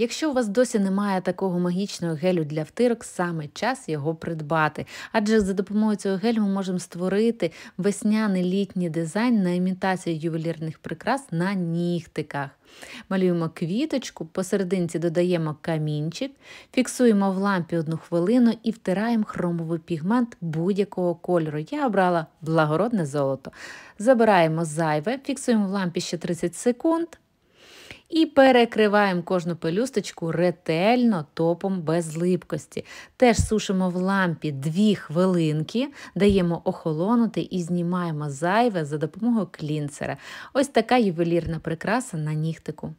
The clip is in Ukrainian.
Якщо у вас досі немає такого магічного гелю для втирок, саме час його придбати. Адже за допомогою цього гелю ми можемо створити весняний літній дизайн на імітацію ювелірних прикрас на нігтиках. Малюємо квіточку, посерединці додаємо камінчик, фіксуємо в лампі одну хвилину і втираємо хромовий пігмент будь-якого кольору. Я обрала благородне золото. Забираємо зайве, фіксуємо в лампі ще 30 секунд і перекриваємо кожну пелюсточку ретельно топом без липкості. Теж сушимо в лампі 2 хвилинки, даємо охолонути і знімаємо зайве за допомогою клінцера. Ось така ювелірна прикраса на нігтику.